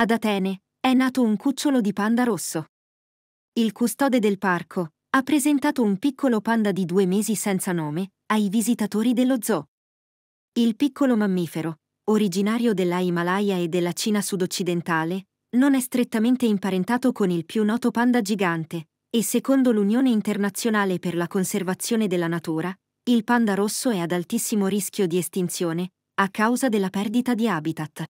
Ad Atene è nato un cucciolo di panda rosso. Il custode del parco ha presentato un piccolo panda di due mesi senza nome ai visitatori dello zoo. Il piccolo mammifero, originario della Himalaya e della Cina sudoccidentale, non è strettamente imparentato con il più noto panda gigante, e secondo l'Unione internazionale per la conservazione della natura, il panda rosso è ad altissimo rischio di estinzione, a causa della perdita di habitat.